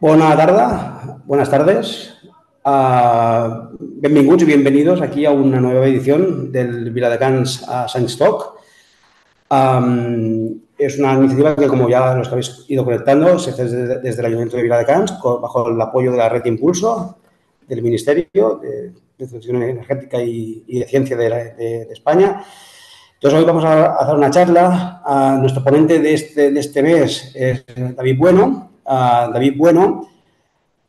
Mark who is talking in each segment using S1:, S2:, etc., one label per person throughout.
S1: Buenas tarda, buenas tardes. Ah, bienvenidos y bienvenidos aquí a una nueva edición del Viladecans a Talk. stock es una iniciativa que, como ya nos habéis ido conectando, se hace desde, el Ayuntamiento de de Cans, bajo el apoyo de la Red Impulso, del Ministerio de, Educación Energética y, de Ciencia de, España. Entonces, hoy vamos a hacer una charla. Ah, nuestro ponente de este, de este mes es David Bueno, David Bueno.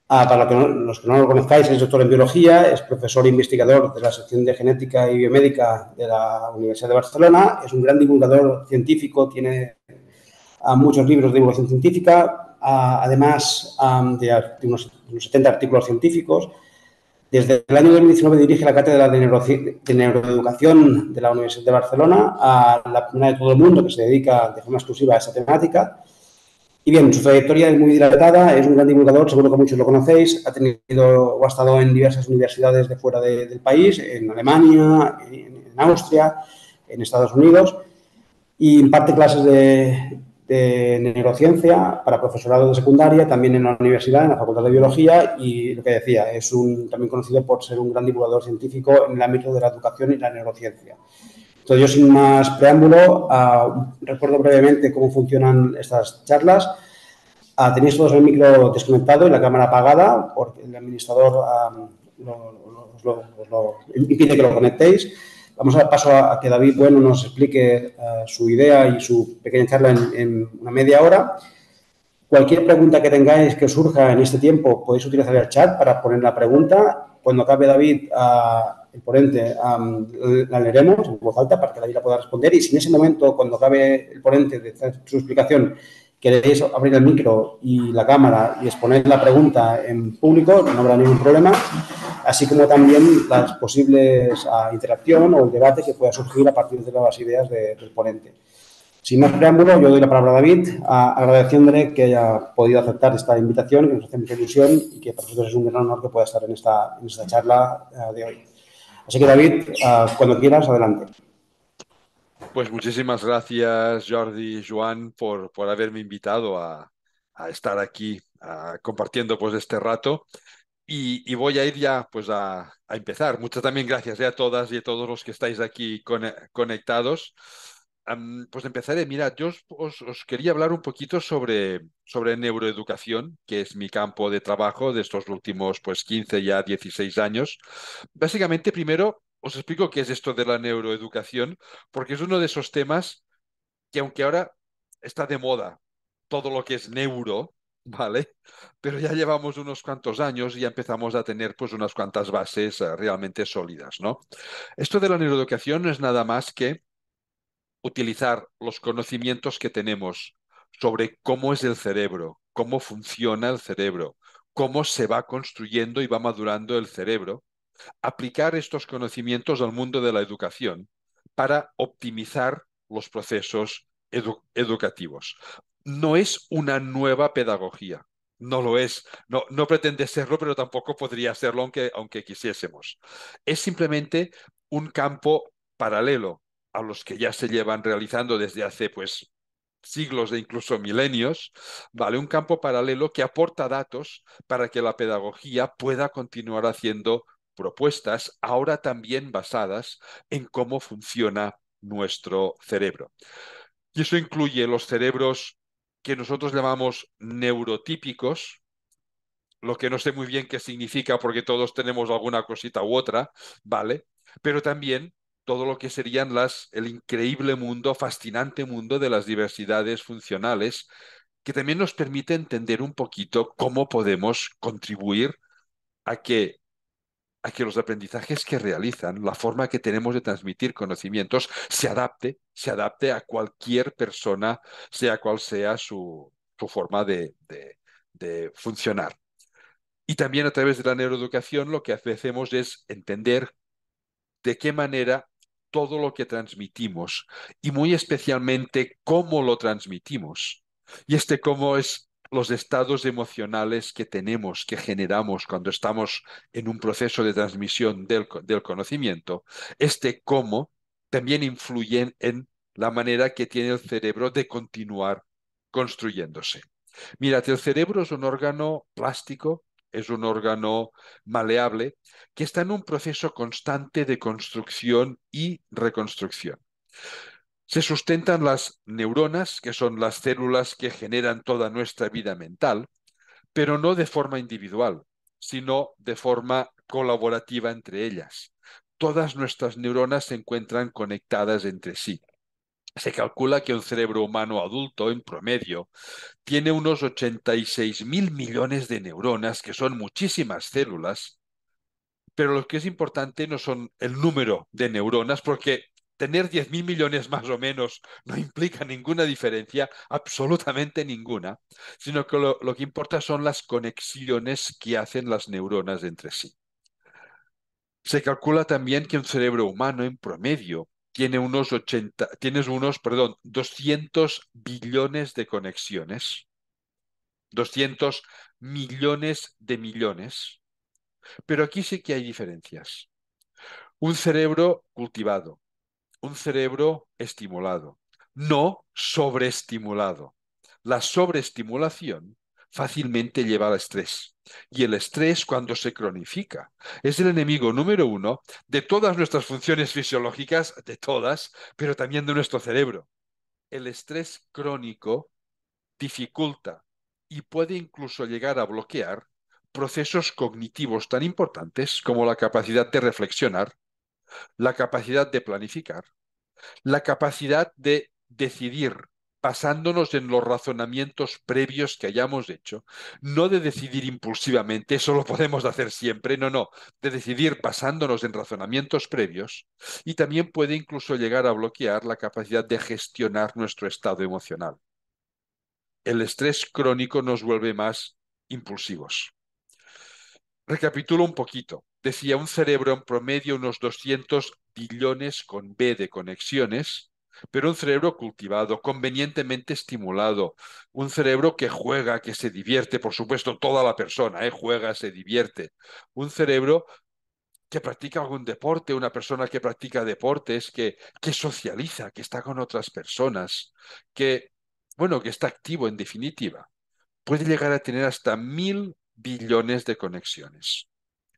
S1: para los que, no, lo conozcáis, es doctor en biología, es profesor e investigador de la sección de genética y biomédica de la Universidad de Barcelona, es un gran divulgador científico, tiene ah, muchos libros de divulgación científica, ah, además ah, de, unos, unos 70 artículos científicos. Desde el año 2019 dirige la Cátedra de, Neuroeducación de la Universidad de Barcelona, a la primera de todo el mundo que se dedica de forma exclusiva a esa temática. Y bien, su trayectoria es muy dilatada, es un gran divulgador, seguro que muchos lo conocéis, ha tenido o ha estado en diversas universidades de fuera del país, en Alemania, en, Austria, en Estados Unidos, y imparte clases de, neurociencia para profesorado de secundaria, también en la universidad, en la Facultad de Biología, y lo que decía, es también conocido por ser un gran divulgador científico en el ámbito de la educación y la neurociencia. Entonces, yo sin más preámbulo, ah, recuerdo brevemente cómo funcionan estas charlas. Ah, tenéis todos el micro desconectado y la cámara apagada, porque el administrador ah, impide que lo conectéis. Vamos a dar paso a, que David Bueno nos explique su idea y su pequeña charla en, en una media hora. Cualquier pregunta que tengáis que surja en este tiempo, podéis utilizar el chat para poner la pregunta cuando acabe David, el ponente, la leeremos en voz alta para que David la pueda responder y si en ese momento, cuando acabe el ponente de su explicación, queréis abrir el micro y la cámara y exponer la pregunta en público, no habrá ningún problema, así como también las posibles ah, interacciones o el debate que pueda surgir a partir de las ideas del ponente. Sin más preámbulo, yo doy la palabra a David, a, agradeciéndole que haya podido aceptar esta invitación, que nos hace mucha ilusión y que para nosotros es un gran honor que pueda estar en esta, esta charla eh, de hoy. Así que David, eh, cuando quieras, adelante.
S2: Pues muchísimas gracias Jordi, Joan, por, por haberme invitado a, estar aquí compartiendo pues este rato. Y, voy a ir ya pues a, empezar. Muchas también gracias eh, a todas y a todos los que estáis aquí conectados pues empezaré. Mira, yo os, quería hablar un poquito sobre, sobre neuroeducación, que es mi campo de trabajo de estos últimos pues 15, ya 16 años. Básicamente, primero os explico qué es esto de la neuroeducación, porque es uno de esos temas que aunque ahora está de moda todo lo que es neuro, ¿vale? Pero ya llevamos unos cuantos años y ya empezamos a tener pues unas cuantas bases eh, realmente sólidas, ¿no? Esto de la neuroeducación no es nada más que utilizar los conocimientos que tenemos sobre cómo es el cerebro, cómo funciona el cerebro, cómo se va construyendo y va madurando el cerebro, aplicar estos conocimientos al mundo de la educación para optimizar los procesos educativos. No es una nueva pedagogía, no lo es, no, no pretende serlo, pero tampoco podría serlo aunque, aunque quisiésemos. Es simplemente un campo paralelo a los que ya se llevan realizando desde hace pues siglos e incluso milenios, ¿vale? Un campo paralelo que aporta datos para que la pedagogía pueda continuar haciendo propuestas, ahora también basadas en cómo funciona nuestro cerebro. Y eso incluye los cerebros que nosotros llamamos neurotípicos, lo que no sé muy bien qué significa porque todos tenemos alguna cosita u otra, ¿vale? Pero también todo lo que serían las, el increíble mundo, fascinante mundo de las diversidades funcionales, que también nos permite entender un poquito cómo podemos contribuir a que, a que los aprendizajes que realizan, la forma que tenemos de transmitir conocimientos, se adapte, se adapte a cualquier persona, sea cual sea su, su forma de, de, de funcionar. Y también a través de la neuroeducación lo que hacemos es entender de qué manera todo lo que transmitimos y muy especialmente cómo lo transmitimos. Y este cómo es los estados emocionales que tenemos, que generamos cuando estamos en un proceso de transmisión del, conocimiento. Este cómo también influye en la manera que tiene el cerebro de continuar construyéndose. Mírate, el cerebro es un órgano plástico es un órgano maleable que está en un proceso constante de construcción y reconstrucción. Se sustentan las neuronas, que son las células que generan toda nuestra vida mental, pero no de forma individual, sino de forma colaborativa entre ellas. Todas nuestras neuronas se encuentran conectadas entre sí. Se calcula que un cerebro humano adulto, en promedio, tiene unos 86 mil millones de neuronas, que son muchísimas células, pero lo que es importante no son el número de neuronas, porque tener 10.000 mil millones más o menos no implica ninguna diferencia, absolutamente ninguna, sino que lo, lo que importa son las conexiones que hacen las neuronas entre sí. Se calcula también que un cerebro humano, en promedio, tiene unos 80, tienes unos, perdón, 200 billones de conexiones, 200 millones de millones. Pero aquí sí que hay diferencias. Un cerebro cultivado, un cerebro estimulado, no sobreestimulado. La sobreestimulación fácilmente lleva al estrés. Y el estrés cuando se cronifica es el enemigo número uno de todas nuestras funciones fisiológicas, de todas, pero también de nuestro cerebro. El estrés crónico dificulta y puede incluso llegar a bloquear procesos cognitivos tan importantes como la capacidad de reflexionar, la capacidad de planificar, la capacidad de decidir pasándonos en los razonamientos previos que hayamos hecho, no de decidir impulsivamente, eso lo podemos hacer siempre, no, no, de decidir pasándonos en razonamientos previos y también puede incluso llegar a bloquear la capacidad de gestionar nuestro estado emocional. El estrés crónico nos vuelve más impulsivos. Recapitulo un poquito. Decía un cerebro en promedio unos 200 billones con B de conexiones pero un cerebro cultivado, convenientemente estimulado, un cerebro que juega, que se divierte, por supuesto, toda la persona, ¿eh? juega, se divierte, un cerebro que practica algún deporte, una persona que practica deportes, que, que socializa, que está con otras personas, que, bueno, que está activo en definitiva, puede llegar a tener hasta mil billones de conexiones.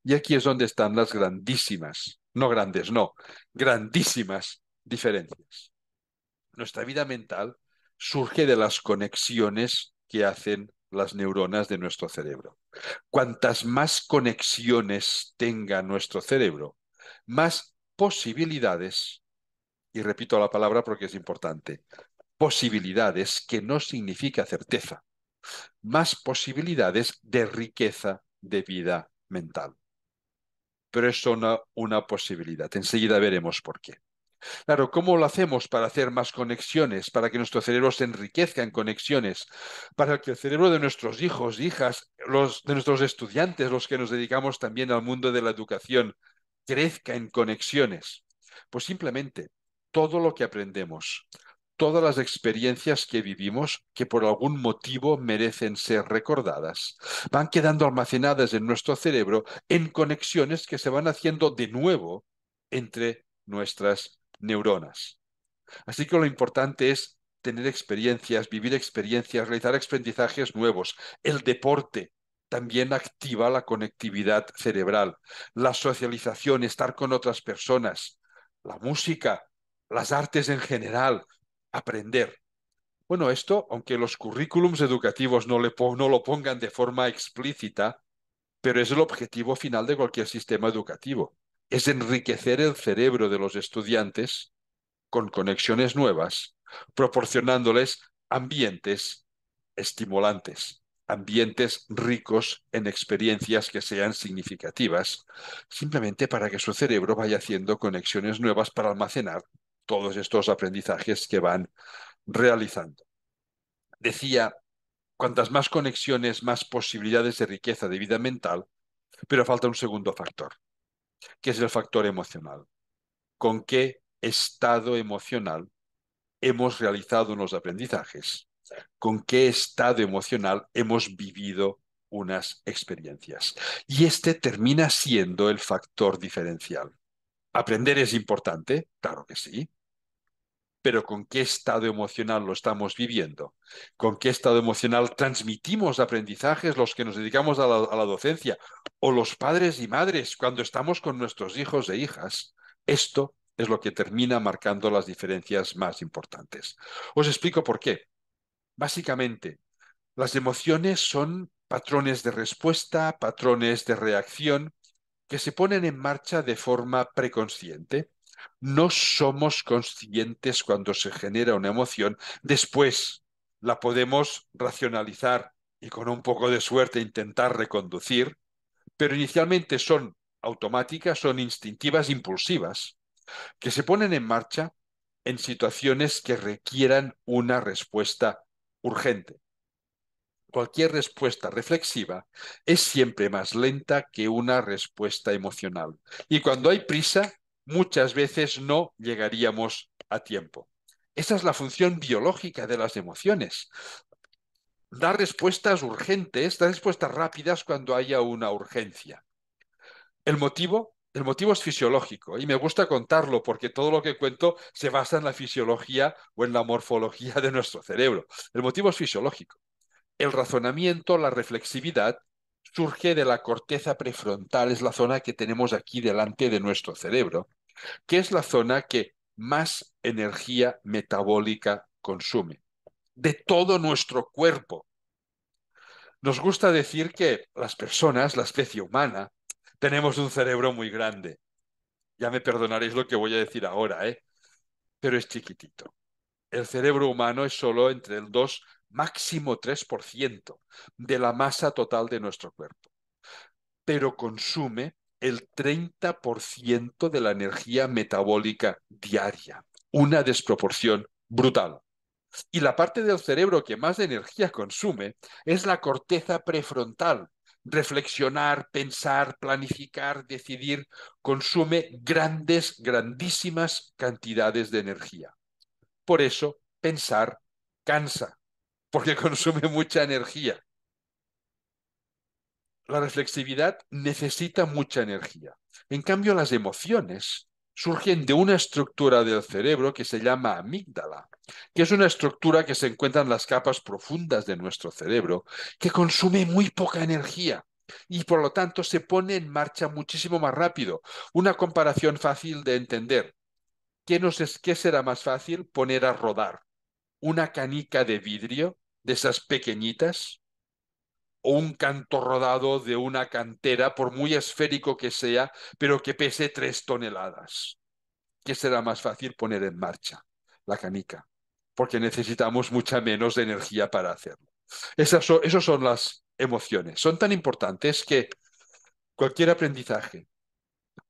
S2: Y aquí es donde están las grandísimas, no grandes, no, grandísimas diferencias nuestra vida mental surge de las conexiones que hacen las neuronas de nuestro cerebro. Cuantas más conexiones tenga nuestro cerebro, más posibilidades, y repito la palabra porque es importante, posibilidades que no significa certeza, más posibilidades de riqueza de vida mental. Pero es una, una posibilidad. Enseguida veremos por qué. Claro, ¿cómo lo hacemos para hacer más conexiones, para que nuestro cerebro se enriquezca en conexiones, para que el cerebro de nuestros hijos, hijas, los, de nuestros estudiantes, los que nos dedicamos también al mundo de la educación, crezca en conexiones? Pues simplemente todo lo que aprendemos, todas las experiencias que vivimos que por algún motivo merecen ser recordadas. Van quedando almacenadas en nuestro cerebro en conexiones que se van haciendo de nuevo entre nuestras neuronas. Así que lo importante es tener experiencias, vivir experiencias, realizar aprendizajes nuevos. El deporte también activa la conectividad cerebral, la socialización, estar con otras personas, la música, las artes en general, aprender. Bueno, esto, aunque los currículums educativos no, no lo pongan de forma explícita, pero es el objetivo final de cualquier sistema educativo es enriquecer el cerebro de los estudiantes con conexiones nuevas, proporcionándoles ambientes estimulantes, ambientes ricos en experiencias que sean significativas, simplemente para que su cerebro vaya haciendo conexiones nuevas para almacenar todos estos aprendizajes que van realizando. Decía, cuantas más conexiones, más posibilidades de riqueza de vida mental, pero falta un segundo factor, ¿Qué es el factor emocional. ¿Con qué estado emocional hemos realizado unos aprendizajes? ¿Con qué estado emocional hemos vivido unas experiencias? Y este termina siendo el factor diferencial. ¿Aprender es importante? Claro que sí pero con qué estado emocional lo estamos viviendo, con qué estado emocional transmitimos aprendizajes los que nos dedicamos a la, docencia o los padres y madres cuando estamos con nuestros hijos e hijas. Esto es lo que termina marcando las diferencias más importantes. Os explico por qué. Básicamente, las emociones son patrones de respuesta, patrones de reacción que se ponen en marcha de forma preconsciente no somos conscientes cuando se genera una emoción, después la podemos racionalizar y con un poco de suerte intentar reconducir, pero inicialmente son automáticas, son instintivas, impulsivas, que se ponen en marcha en situaciones que requieran una respuesta urgente. Cualquier respuesta reflexiva es siempre más lenta que una respuesta emocional. Y cuando hay prisa, muchas veces no llegaríamos a tiempo. Esa es la función biológica de las emociones. Dar respuestas urgentes, dar respuestas rápidas cuando haya una urgencia. El motivo, el motivo es fisiológico y me gusta contarlo porque todo lo que cuento se basa en la fisiología o en la morfología de nuestro cerebro. El motivo es fisiológico. El razonamiento, la reflexividad surge de la corteza prefrontal, es la zona que tenemos aquí delante de nuestro cerebro, que es la zona que más energía metabólica consume de todo nuestro cuerpo. Nos gusta decir que las personas, la especie humana, tenemos un cerebro muy grande. Ya me perdonaréis lo que voy a decir ahora, ¿eh? pero es chiquitito. El cerebro humano es solo entre el 2 máximo 3% de la masa total de nuestro cuerpo, pero consume el 30% de la energía metabólica diaria, una desproporción brutal. Y la parte del cerebro que más energía consume es la corteza prefrontal. Reflexionar, pensar, planificar, decidir, consume grandes, grandísimas cantidades de energía. Por eso, pensar cansa porque consume mucha energía. La reflexividad necesita mucha energía. En cambio, las emociones surgen de una estructura del cerebro que se llama amígdala, que es una estructura que se encuentra en las capas profundas de nuestro cerebro, que consume muy poca energía y por lo tanto se pone en marcha muchísimo más rápido. Una comparación fácil de entender. ¿Qué, es, será más fácil poner a rodar? ¿Una canica de vidrio de esas pequeñitas o un canto rodado de una cantera, por muy esférico que sea, pero que pese tres toneladas. que será más fácil poner en marcha? La canica, porque necesitamos mucha menos de energía para hacerlo. Esas esas son las emociones. Son tan importantes que cualquier aprendizaje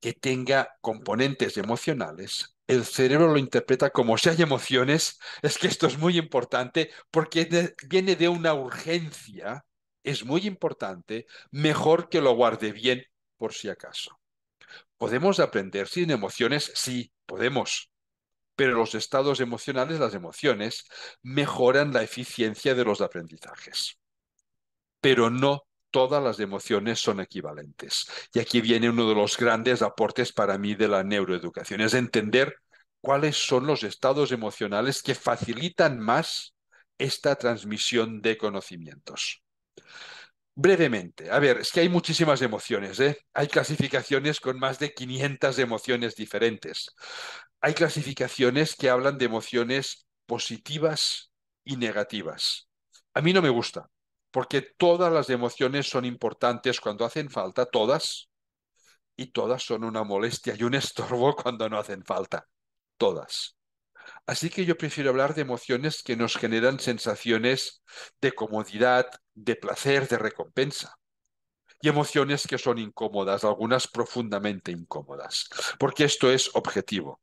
S2: que tenga componentes emocionales, el cerebro lo interpreta como si hay emociones, es que esto es muy importante porque viene de una urgencia, es muy importante, mejor que lo guarde bien por si acaso. ¿Podemos aprender sin emociones? Sí, podemos. Pero los estados emocionales, las emociones, mejoran la eficiencia de los aprendizajes. Pero no todas las emociones son equivalentes. Y aquí viene uno de los grandes aportes para mí de la neuroeducación, es entender cuáles son los estados emocionales que facilitan más esta transmisión de conocimientos. Brevemente, a ver, es que hay muchísimas emociones, ¿eh? hay clasificaciones con más de 500 emociones diferentes. Hay clasificaciones que hablan de emociones positivas y negativas. A mí no me gusta, porque todas las emociones son importantes cuando hacen falta, todas, y todas son una molestia y un estorbo cuando no hacen falta, todas. Así que yo prefiero hablar de emociones que nos generan sensaciones de comodidad, de placer, de recompensa. Y emociones que son incómodas, algunas profundamente incómodas, porque esto es objetivo.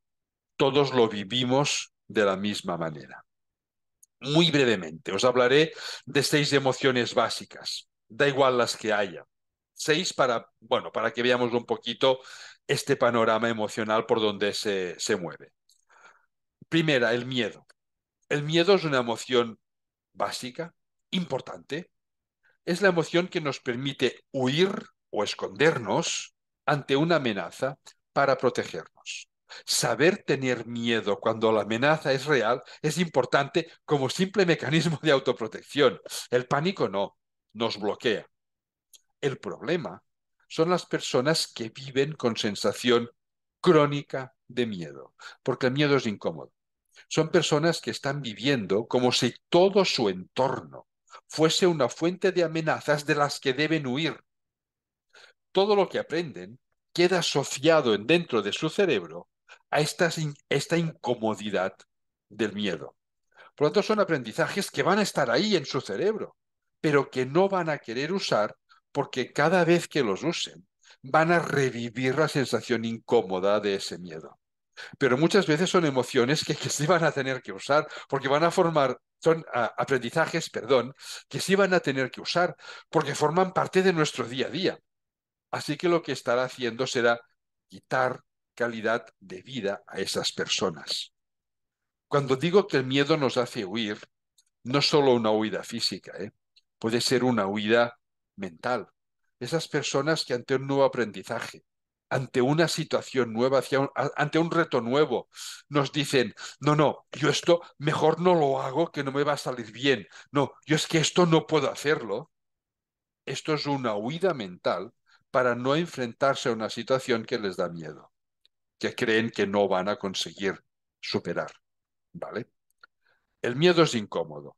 S2: Todos lo vivimos de la misma manera muy brevemente. Os hablaré de seis emociones básicas, da igual las que haya. Seis para, bueno, para que veamos un poquito este panorama emocional por donde se, se mueve. Primera, el miedo. El miedo es una emoción básica, importante. Es la emoción que nos permite huir o escondernos ante una amenaza para protegernos. Saber tener miedo cuando la amenaza es real es importante como simple mecanismo de autoprotección. El pánico no, nos bloquea. El problema son las personas que viven con sensación crónica de miedo, porque el miedo es incómodo. Son personas que están viviendo como si todo su entorno fuese una fuente de amenazas de las que deben huir. Todo lo que aprenden queda asociado dentro de su cerebro a esta, esta incomodidad del miedo. Por lo tanto, son aprendizajes que van a estar ahí en su cerebro, pero que no van a querer usar porque cada vez que los usen van a revivir la sensación incómoda de ese miedo. Pero muchas veces son emociones que, sí van a tener que usar porque van a formar, son ah, aprendizajes, perdón, que sí van a tener que usar porque forman parte de nuestro día a día. Así que lo que estará haciendo será quitar calidad de vida a esas personas. Cuando digo que el miedo nos hace huir, no solo una huida física, ¿eh? puede ser una huida mental. Esas personas que ante un nuevo aprendizaje, ante una situación nueva, hacia ante un reto nuevo, nos dicen, no, no, yo esto mejor no lo hago, que no me va a salir bien. No, yo es que esto no puedo hacerlo. Esto es una huida mental para no enfrentarse a una situación que les da miedo que creen que no van a conseguir superar. ¿Vale? El miedo es incómodo.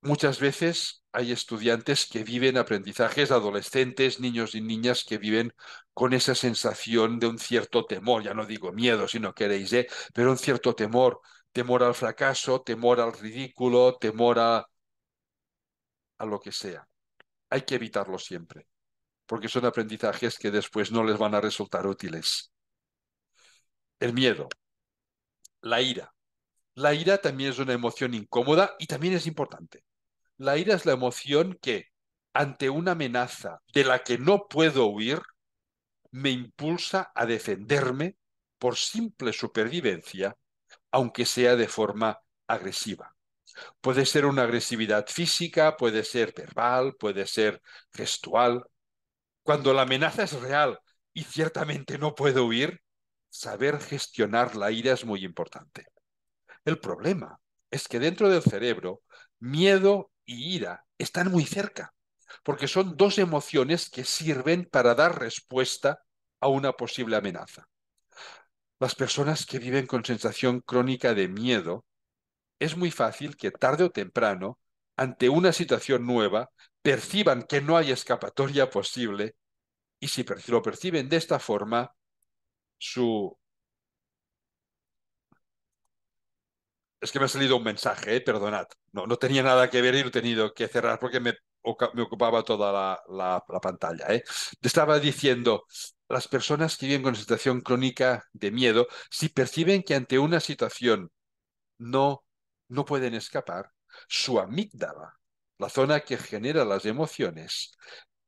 S2: Muchas veces hay estudiantes que viven aprendizajes, adolescentes, niños y niñas que viven con esa sensación de un cierto temor, ya no digo miedo si no queréis, ¿eh? pero un cierto temor, temor al fracaso, temor al ridículo, temor a lo que sea. Hay que evitarlo siempre, porque son aprendizajes que después no les van a resultar útiles el miedo, la ira. La ira también es una emoción incómoda y también es importante. La ira es la emoción que, ante una amenaza de la que no puedo huir, me impulsa a defenderme por simple supervivencia, aunque sea de forma agresiva. Puede ser una agresividad física, puede ser verbal, puede ser gestual. Cuando la amenaza es real y ciertamente no puedo huir, saber gestionar la ira es muy importante. El problema es que dentro del cerebro, miedo y ira están muy cerca, porque son dos emociones que sirven para dar respuesta a una posible amenaza. Las personas que viven con sensación crónica de miedo, es muy fácil que tarde o temprano, ante una situación nueva, perciban que no hay escapatoria posible y si lo perciben de esta forma, su... Es que me ha salido un mensaje, eh, perdonad. No, tenía nada que ver y he tenido que cerrar porque me, ocupaba toda la, pantalla. Eh. Estaba diciendo, las personas que viven con situación crónica de miedo, si perciben que ante una situación no, no pueden escapar, su amígdala, la zona que genera las emociones,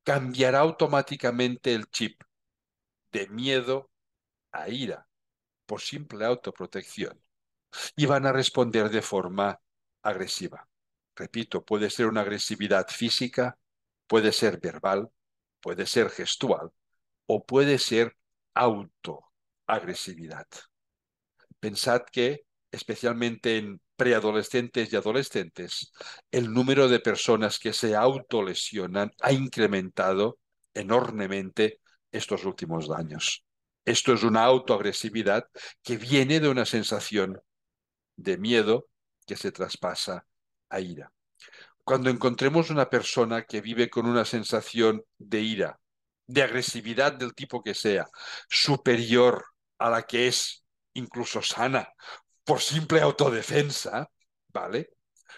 S2: cambiará automáticamente el chip de miedo a ira por simple autoprotección y van a responder de forma agresiva. Repito, puede ser una agresividad física, puede ser verbal, puede ser gestual o puede ser autoagresividad. Pensad que, especialmente en preadolescentes y adolescentes, el número de personas que se autolesionan ha incrementado enormemente estos últimos años. Esto es una autoagresividad que viene de una sensación de miedo que se traspasa a ira. Cuando encontremos una persona que vive con una sensación de ira, de agresividad del tipo que sea, superior a la que es incluso sana, por simple autodefensa, ¿vale?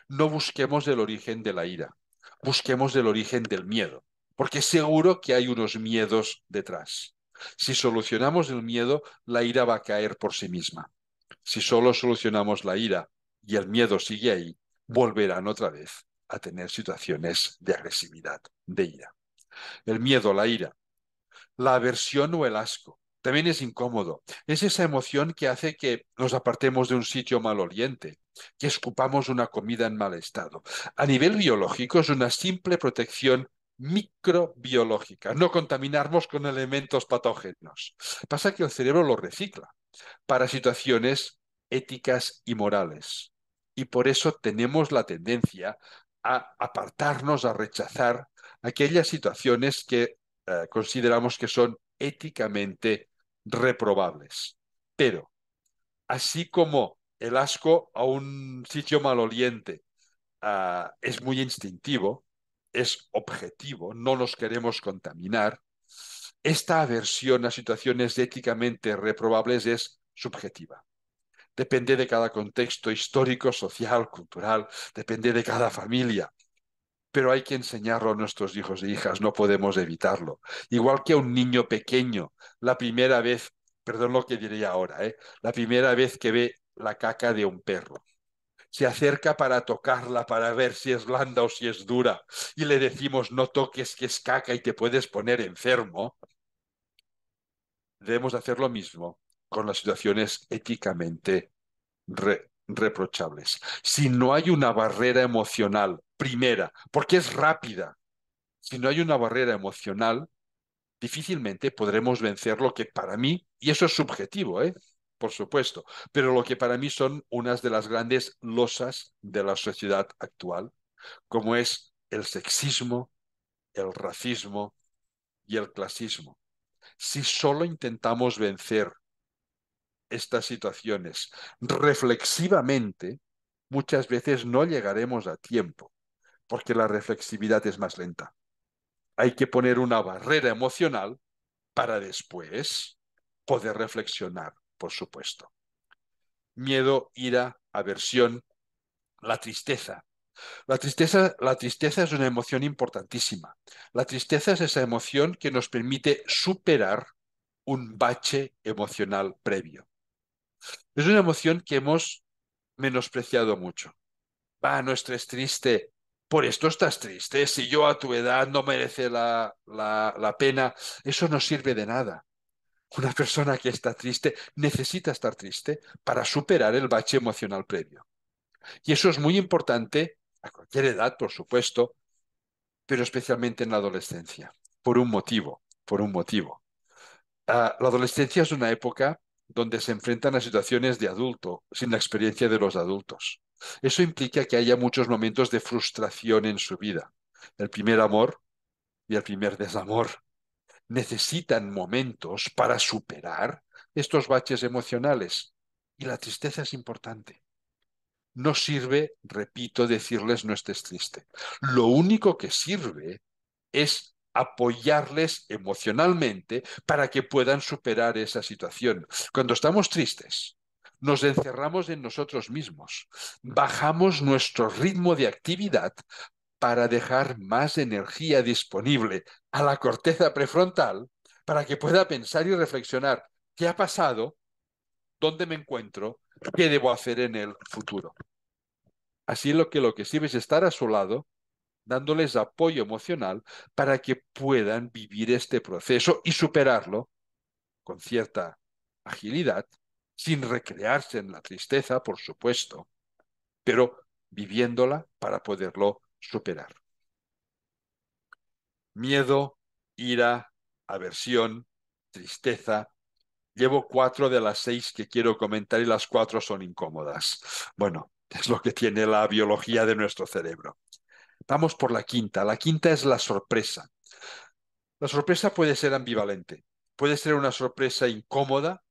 S2: No busquemos el origen de la ira, busquemos el origen del miedo, porque seguro que hay unos miedos detrás. Si solucionamos el miedo, la ira va a caer por sí misma. Si solo solucionamos la ira y el miedo sigue ahí, volverán otra vez a tener situaciones de agresividad, de ira. El miedo, la ira, la aversión o el asco. También es incómodo. Es esa emoción que hace que nos apartemos de un sitio maloliente, que escupamos una comida en mal estado. A nivel biológico es una simple protección microbiológica, no contaminarnos con elementos patógenos. Pasa que el cerebro lo recicla para situaciones éticas y morales. Y por eso tenemos la tendencia a apartarnos, a rechazar aquellas situaciones que eh, consideramos que son éticamente reprobables. Pero, así como el asco a un sitio maloliente ah, es muy instintivo, es objetivo, no nos queremos contaminar, esta aversión a situaciones éticamente reprobables es subjetiva. Depende de cada contexto histórico, social, cultural, depende de cada familia. Pero hay que enseñarlo a nuestros hijos e hijas, no podemos evitarlo. Igual que a un niño pequeño, la primera vez, perdón lo que diré ahora, ¿eh? la primera vez que ve la caca de un perro se acerca para tocarla, para ver si es blanda o si es dura, y le decimos no toques que es caca y te puedes poner enfermo, debemos hacer lo mismo con las situaciones éticamente reprochables. Si no hay una barrera emocional, primera, porque es rápida, si no hay una barrera emocional, difícilmente podremos vencer lo que para mí, y eso es subjetivo, ¿eh? por supuesto, pero lo que para mí son unas de las grandes losas de la sociedad actual, como es el sexismo, el racismo y el clasismo. Si solo intentamos vencer estas situaciones reflexivamente, muchas veces no llegaremos a tiempo, porque la reflexividad es más lenta. Hay que poner una barrera emocional para después poder reflexionar por supuesto. Miedo, ira, aversión, la tristeza. La tristeza, la tristeza es una emoción importantísima. La tristeza es esa emoción que nos permite superar un bache emocional previo. Es una emoción que hemos menospreciado mucho. Va, no estés triste. Por esto estás triste. Si yo a tu edad no merece la pena, eso no sirve de nada. Una persona que está triste necesita estar triste para superar el bache emocional previo. Y eso es muy importante a cualquier edad, por supuesto, pero especialmente en la adolescencia, por un motivo, por un motivo. Ah, la adolescencia es una época donde se enfrentan a situaciones de adulto, sin la experiencia de los adultos. Eso implica que haya muchos momentos de frustración en su vida. El primer amor y el primer desamor, necesitan momentos para superar estos baches emocionales. Y la tristeza es importante. No sirve, repito, decirles no estés triste. Lo único que sirve es apoyarles emocionalmente para que puedan superar esa situación. Cuando estamos tristes, nos encerramos en nosotros mismos, bajamos nuestro ritmo de actividad para dejar más energía disponible a la corteza prefrontal para que pueda pensar y reflexionar qué ha pasado, dónde me encuentro, qué debo hacer en el futuro. Así lo que lo que sirve es estar a su lado, dándoles apoyo emocional para que puedan vivir este proceso y superarlo con cierta agilidad, sin recrearse en la tristeza, por supuesto, pero viviéndola para poderlo superar. Miedo, ira, aversión, tristeza. Llevo cuatro de las seis que quiero comentar y las cuatro son incómodas. Bueno, es lo que tiene la biología de nuestro cerebro. Vamos por la quinta. La quinta es la sorpresa. La sorpresa puede ser ambivalente. Puede ser una sorpresa incómoda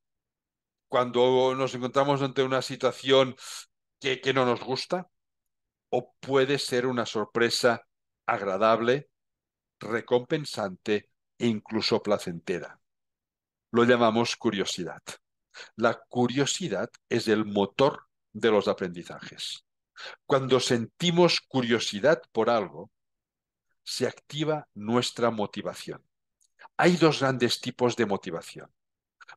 S2: cuando nos encontramos ante una situación que, que no nos gusta, o puede ser una sorpresa agradable, recompensante e incluso placentera. Lo llamamos curiosidad. La curiosidad es el motor de los aprendizajes. Cuando sentimos curiosidad por algo, se activa nuestra motivación. Hay dos grandes tipos de motivación.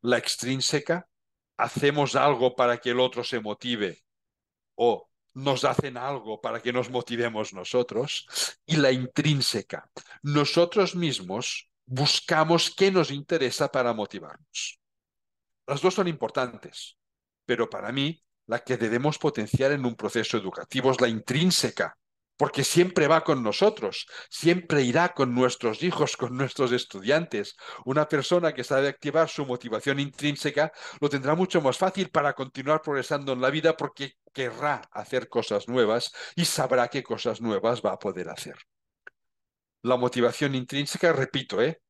S2: La extrínseca, hacemos algo para que el otro se motive o nos hacen algo para que nos motivemos nosotros, y la intrínseca. Nosotros mismos buscamos qué nos interesa para motivarnos. Las dos son importantes, pero para mí la que debemos potenciar en un proceso educativo es la intrínseca, porque siempre va con nosotros, siempre irá con nuestros hijos, con nuestros estudiantes. Una persona que sabe activar su motivación intrínseca lo tendrá mucho más fácil para continuar progresando en la vida porque querrá hacer cosas nuevas y sabrá qué cosas nuevas va a poder hacer. La motivación intrínseca, repito, ¿eh?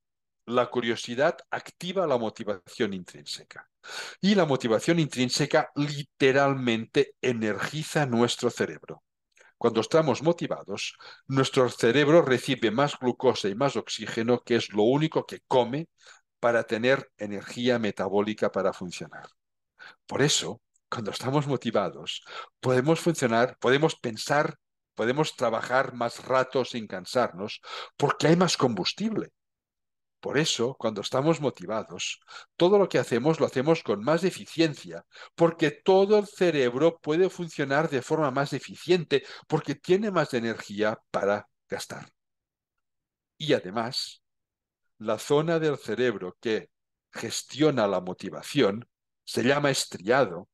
S2: la curiosidad activa la motivación intrínseca. Y la motivación intrínseca literalmente energiza nuestro cerebro. Cuando estamos motivados, nuestro cerebro recibe más glucosa y más oxígeno, que es lo único que come para tener energía metabólica para funcionar. Por eso, cuando estamos motivados, podemos funcionar, podemos pensar, podemos trabajar más rato sin cansarnos, porque hay más combustible. Por eso, cuando estamos motivados, todo lo que hacemos lo hacemos con más eficiencia, porque todo el cerebro puede funcionar de forma más eficiente, porque tiene más energía para gastar. Y además, la zona del cerebro que gestiona la motivación se llama estriado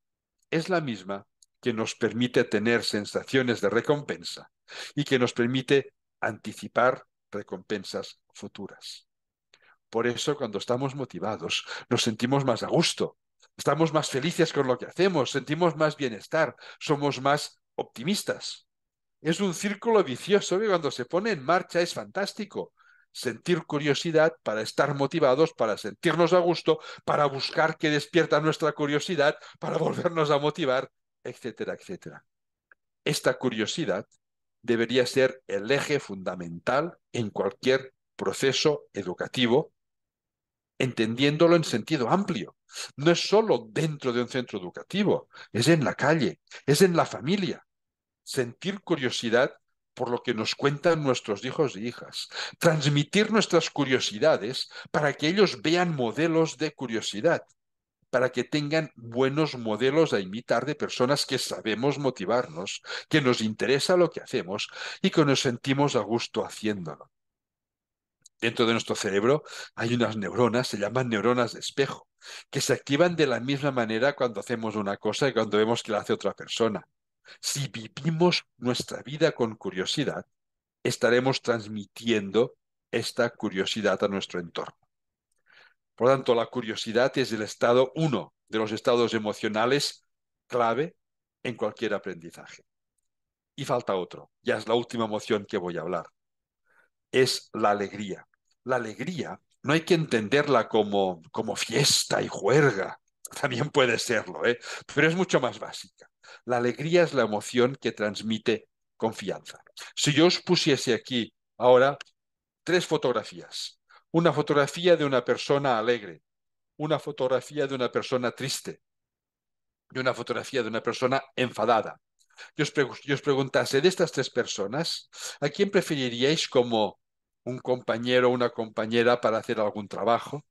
S2: es la misma que nos permite tener sensaciones de recompensa y que nos permite anticipar recompensas futuras. Por eso cuando estamos motivados nos sentimos más a gusto, estamos más felices con lo que hacemos, sentimos más bienestar, somos más optimistas. Es un círculo vicioso que cuando se pone en marcha es fantástico, sentir curiosidad, para estar motivados, para sentirnos a gusto, para buscar que despierta nuestra curiosidad, para volvernos a motivar, etcétera, etcétera. Esta curiosidad debería ser el eje fundamental en cualquier proceso educativo, entendiéndolo en sentido amplio. No es solo dentro de un centro educativo, es en la calle, es en la familia. Sentir curiosidad por lo que nos cuentan nuestros hijos e hijas, transmitir nuestras curiosidades para que ellos vean modelos de curiosidad, para que tengan buenos modelos a imitar de personas que sabemos motivarnos, que nos interesa lo que hacemos y que nos sentimos a gusto haciéndolo. Dentro de nuestro cerebro hay unas neuronas, se llaman neuronas de espejo, que se activan de la misma manera cuando hacemos una cosa y cuando vemos que la hace otra persona. Si vivimos nuestra vida con curiosidad, estaremos transmitiendo esta curiosidad a nuestro entorno. Por lo tanto, la curiosidad es el estado uno de los estados emocionales clave en cualquier aprendizaje. Y falta otro, ya es la última emoción que voy a hablar. Es la alegría. La alegría no hay que entenderla como, como fiesta y juerga, también puede serlo, ¿eh? pero es mucho más básica. La alegría es la emoción que transmite confianza. Si yo os pusiese aquí ahora tres fotografías, una fotografía de una persona alegre, una fotografía de una persona triste y una fotografía de una persona enfadada, yo os, os preguntase, de estas tres personas, ¿a quién preferiríais como un compañero o una compañera para hacer algún trabajo?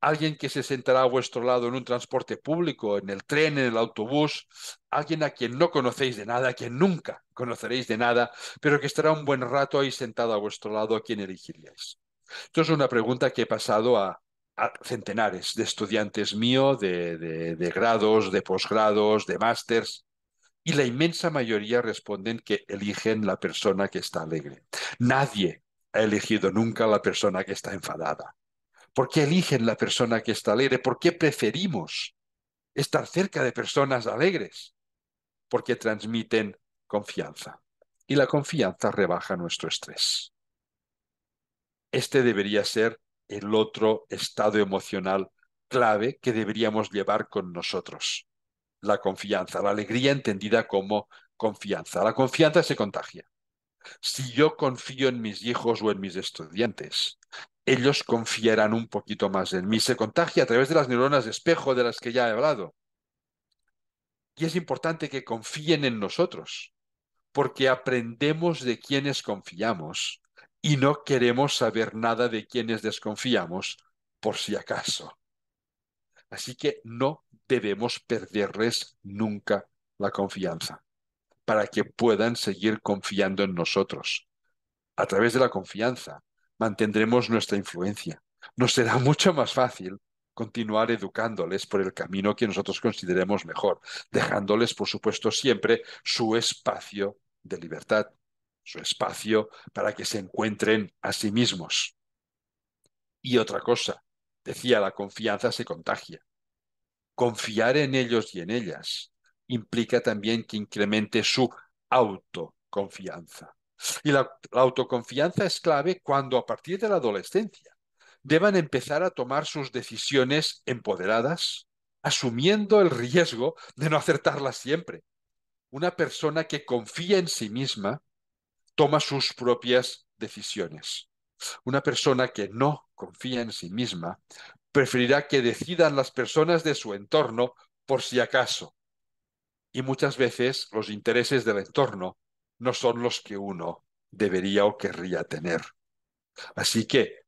S2: alguien que se sentará a vuestro lado en un transporte público, en el tren, en el autobús, alguien a quien no conocéis de nada, a quien nunca conoceréis de nada, pero que estará un buen rato ahí sentado a vuestro lado, ¿a quién elegiríais? Esto es una pregunta que he pasado a, centenares de estudiantes míos, de, de grados, de posgrados, de másters y la inmensa mayoría responden que eligen la persona que está alegre. Nadie ha elegido nunca la persona que está enfadada. ¿Por qué eligen la persona que está alegre? ¿Por qué preferimos estar cerca de personas alegres? Porque transmiten confianza. Y la confianza rebaja nuestro estrés. Este debería ser el otro estado emocional clave que deberíamos llevar con nosotros. La confianza, la alegría entendida como confianza. La confianza se contagia. Si yo confío en mis hijos o en mis estudiantes, ellos confiarán un poquito más en mí. Se contagia a través de las neuronas de espejo de las que ya he hablado. Y es importante que confíen en nosotros, porque aprendemos de quienes confiamos y no queremos saber nada de quienes desconfiamos, por si acaso. Así que no debemos perderles nunca la confianza, para que puedan seguir confiando en nosotros. A través de la confianza mantendremos nuestra influencia. Nos será mucho más fácil continuar educándoles por el camino que nosotros consideremos mejor, dejándoles, por supuesto, siempre su espacio de libertad, su espacio para que se encuentren a sí mismos. Y otra cosa, decía, la confianza se contagia. Confiar en ellos y en ellas implica también que incremente su autoconfianza. Y la, autoconfianza es clave cuando a partir de la adolescencia deban empezar a tomar sus decisiones empoderadas, asumiendo el riesgo de no acertarlas siempre. Una persona que confía en sí misma toma sus propias decisiones. Una persona que no confía en sí misma preferirá que decidan las personas de su entorno por si acaso. Y muchas veces los intereses del entorno no son los que uno debería o querría tener. Así que,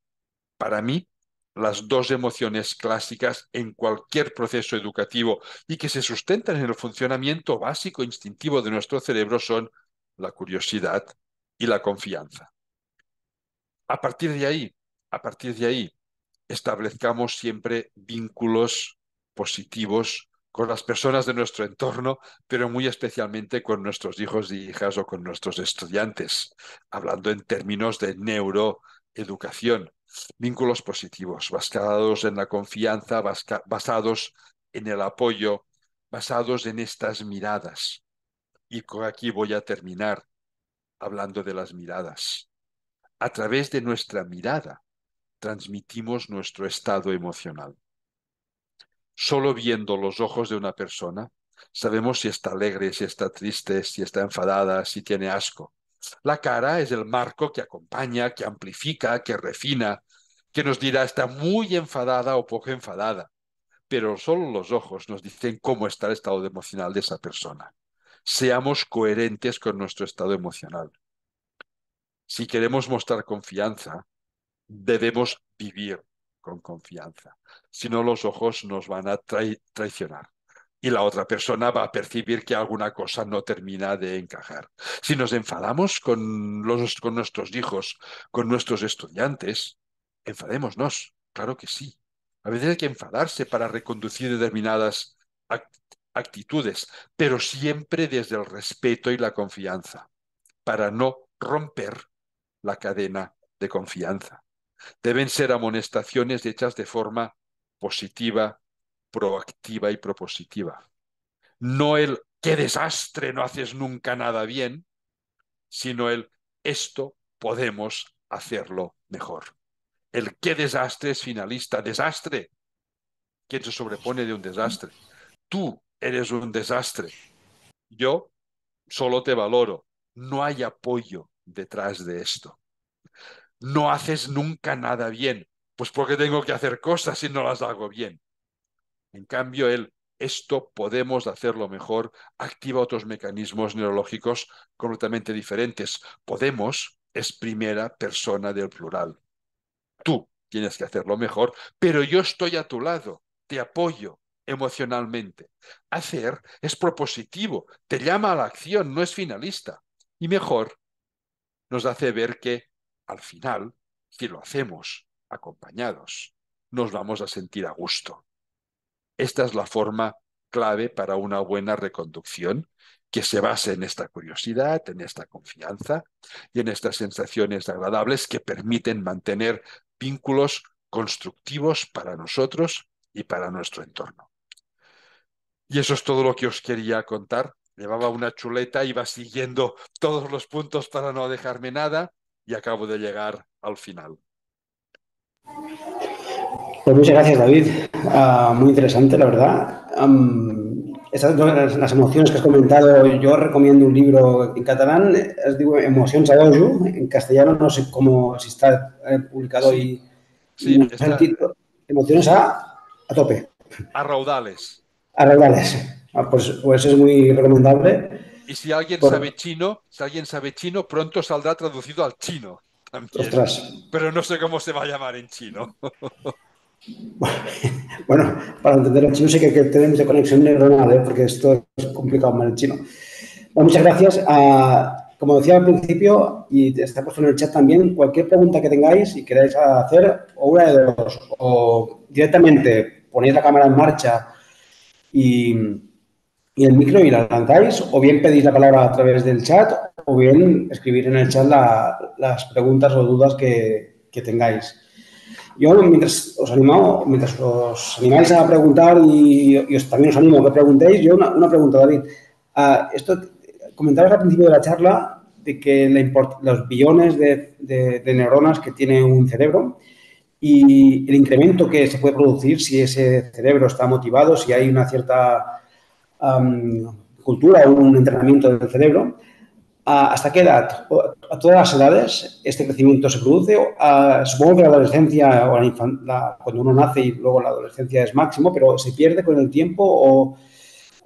S2: para mí, las dos emociones clásicas en cualquier proceso educativo y que se sustentan en el funcionamiento básico e instintivo de nuestro cerebro son la curiosidad y la confianza. A partir de ahí, a partir de ahí, establezcamos siempre vínculos positivos con las personas de nuestro entorno, pero muy especialmente con nuestros hijos y hijas o con nuestros estudiantes, hablando en términos de neuroeducación, vínculos positivos, basados en la confianza, basados en el apoyo, basados en estas miradas. Y aquí voy a terminar hablando de las miradas. A través de nuestra mirada transmitimos nuestro estado emocional solo viendo los ojos de una persona, sabemos si está alegre, si está triste, si está enfadada, si tiene asco. La cara es el marco que acompaña, que amplifica, que refina, que nos dirá está muy enfadada o poco enfadada, pero solo los ojos nos dicen cómo está el estado emocional de esa persona. Seamos coherentes con nuestro estado emocional. Si queremos mostrar confianza, debemos vivir con confianza. Si no, los ojos nos van a traicionar y la otra persona va a percibir que alguna cosa no termina de encajar. Si nos enfadamos con, los, con nuestros hijos, con nuestros estudiantes, enfadémonos, claro que sí. A veces hay que enfadarse para reconducir determinadas actitudes, pero siempre desde el respeto y la confianza, para no romper la cadena de confianza. Deben ser amonestaciones hechas de forma positiva, proactiva y propositiva. No el qué desastre, no haces nunca nada bien, sino el esto podemos hacerlo mejor. El qué desastre es finalista, desastre. ¿Quién se sobrepone de un desastre? Tú eres un desastre. Yo solo te valoro. No hay apoyo detrás de esto no haces nunca nada bien. Pues porque tengo que hacer cosas y no las hago bien. En cambio, él, esto podemos hacerlo mejor, activa otros mecanismos neurológicos completamente diferentes. Podemos es primera persona del plural. Tú tienes que hacerlo mejor, pero yo estoy a tu lado, te apoyo, emocionalmente. Hacer es propositivo, te llama a la acción, no es finalista. Y mejor, nos hace ver que al final, si lo hacemos acompañados, nos vamos a sentir a gusto. Esta es la forma clave para una buena reconducción que se base en esta curiosidad, en esta confianza y en estas sensaciones agradables que permiten mantener vínculos constructivos para nosotros y para nuestro entorno. Y eso es todo lo que os quería contar. Llevaba una chuleta, iba siguiendo todos los puntos para no dejarme nada y acabo de llegar al final.
S1: Pues muchas gracias, David. Ah, muy interesante, la verdad. estas, las, las, emociones que has comentado, yo recomiendo un libro en catalán, es, digo, Emociones a Dojo. En castellano no sé cómo, si está eh, publicado y. Sí, está... Emociones a, a tope.
S2: A raudales.
S1: A raudales. Ah, pues, pues es muy recomendable.
S2: Y si alguien sabe chino, si alguien sabe chino, pronto saldrá traducido al chino. Pero no sé cómo se va a llamar en chino.
S1: Bueno, para entender el chino sí que tenemos que conexión neuronal, ¿eh? porque esto es complicado en el chino. muchas gracias. A, ah, como decía al principio, y está puesto en el chat también, cualquier pregunta que tengáis y queráis hacer, o una de dos, o directamente ponéis la cámara en marcha y y el micro y la levantáis, o bien pedís la palabra a través del chat, o bien escribir en el chat las preguntas o dudas que, tengáis. Yo, mientras os, animo, mientras os animáis a preguntar y, también os animo a que preguntéis, yo una, pregunta, David. Ah, esto, comentabas al principio de la charla de que los billones de, neuronas que tiene un cerebro y el incremento que se puede producir si ese cerebro está motivado, si hay una cierta cultura o un entrenamiento del cerebro. ¿Hasta qué edad? A todas las edades este crecimiento se produce. Supongo que la adolescencia o la cuando uno nace y luego la adolescencia es máximo, pero ¿se pierde con el tiempo o,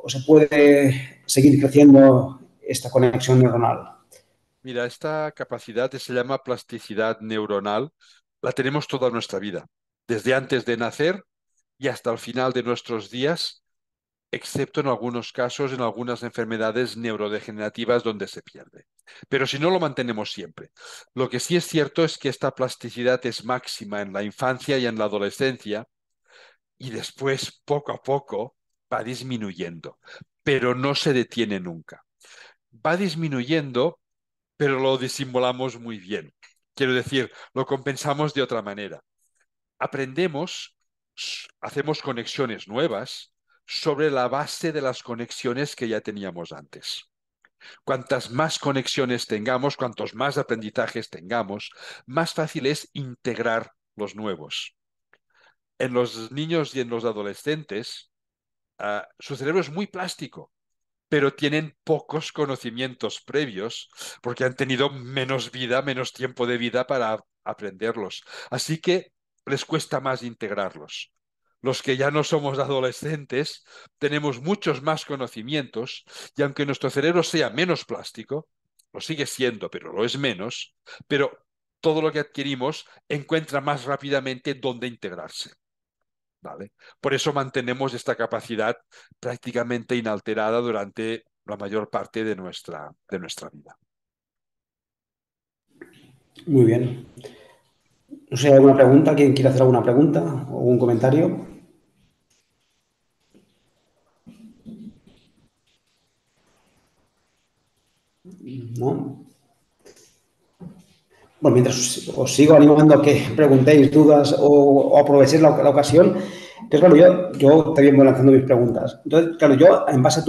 S1: se puede seguir creciendo esta conexión neuronal?
S2: Mira, esta capacidad que se llama plasticidad neuronal. La tenemos toda nuestra vida, desde antes de nacer y hasta el final de nuestros días excepto en algunos casos, en algunas enfermedades neurodegenerativas donde se pierde. Pero si no lo mantenemos siempre. Lo que sí es cierto es que esta plasticidad es máxima en la infancia y en la adolescencia y después, poco a poco, va disminuyendo, pero no se detiene nunca. Va disminuyendo, pero lo disimulamos muy bien. Quiero decir, lo compensamos de otra manera. Aprendemos, hacemos conexiones nuevas, sobre la base de las conexiones que ya teníamos antes. Cuantas más conexiones tengamos, cuantos más aprendizajes tengamos, más fácil es integrar los nuevos. En los niños y en los adolescentes, ah, su cerebro es muy plástico, pero tienen pocos conocimientos previos porque han tenido menos vida, menos tiempo de vida para aprenderlos. Así que les cuesta más integrarlos los que ya no somos adolescentes, tenemos muchos más conocimientos y aunque nuestro cerebro sea menos plástico, lo sigue siendo, pero lo es menos, pero todo lo que adquirimos encuentra más rápidamente dónde integrarse. ¿Vale? Por eso mantenemos esta capacidad prácticamente inalterada durante la mayor parte de nuestra, de nuestra vida.
S1: Muy bien. No sé, ¿hay alguna pregunta? Quien quiere hacer alguna pregunta o un comentario? ¿No? Bueno, mientras os sigo animando a que preguntéis dudas o, aprovechéis la, ocasión, entonces, claro, yo, yo también voy lanzando mis preguntas. Entonces, claro, yo, en base a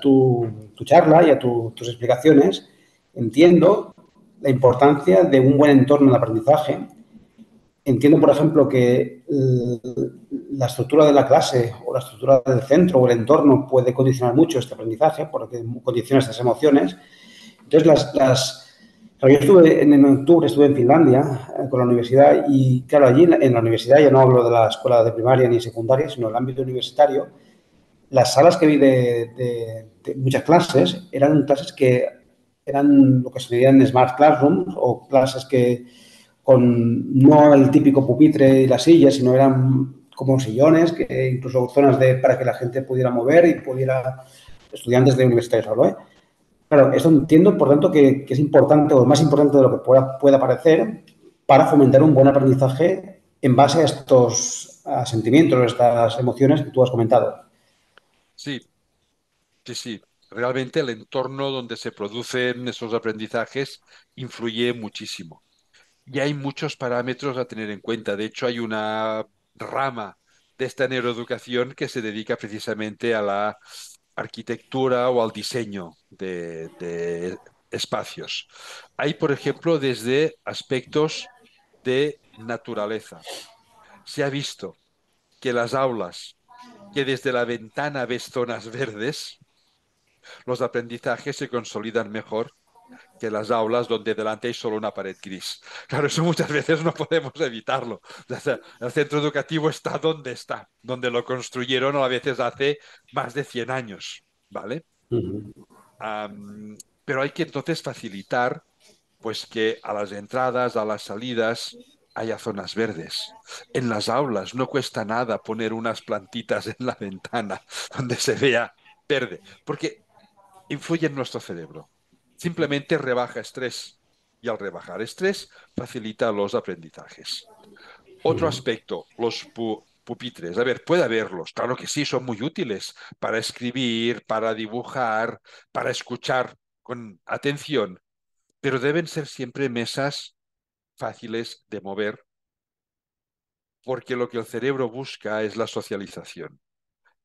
S1: tu, charla y a tus explicaciones, entiendo la importancia de un buen entorno de aprendizaje entiendo, por ejemplo, que la estructura de la clase o la estructura del centro o el entorno puede condicionar mucho este aprendizaje porque condiciona estas emociones. Entonces, las, las yo estuve en, octubre, estuve en Finlandia eh, con la universidad y claro, allí en la, universidad, ya no hablo de la escuela de primaria ni secundaria, sino el ámbito universitario, las salas que vi de, de muchas clases eran clases que eran lo que se dirían smart classrooms o clases que, con no el típico pupitre y las sillas, sino eran como sillones, que incluso zonas de, para que la gente pudiera mover y pudiera, estudiantes de universidades hablo, ¿eh? Claro, eso entiendo, por tanto, que, es importante o más importante de lo que pueda, pueda parecer para fomentar un buen aprendizaje en base a estos sentimientos, estas emociones que tú has comentado. Sí,
S2: sí, sí. Realmente el entorno donde se producen esos aprendizajes influye muchísimo y hay muchos parámetros a tener en cuenta. De hecho, hay una rama de esta neuroeducación que se dedica precisamente a la arquitectura o al diseño de, espacios. Hay, por ejemplo, desde aspectos de naturaleza. Se ha visto que las aulas que desde la ventana ves zonas verdes, los aprendizajes se consolidan mejor las aulas donde delante hay solo una pared gris. Claro, eso muchas veces no podemos evitarlo. El centro educativo está donde está, donde lo construyeron a veces hace más de 100 años, ¿vale? pero hay que entonces facilitar pues que a las entradas, a las salidas, haya zonas verdes. En las aulas no cuesta nada poner unas plantitas en la ventana donde se vea verde, porque influye en nuestro cerebro simplemente rebaja estrés y al rebajar estrés facilita los aprendizajes. Otro aspecto, los pupitres. A ver, puede haberlos, claro que sí, son muy útiles para escribir, para dibujar, para escuchar con atención, pero deben ser siempre mesas fáciles de mover, porque lo que el cerebro busca es la socialización.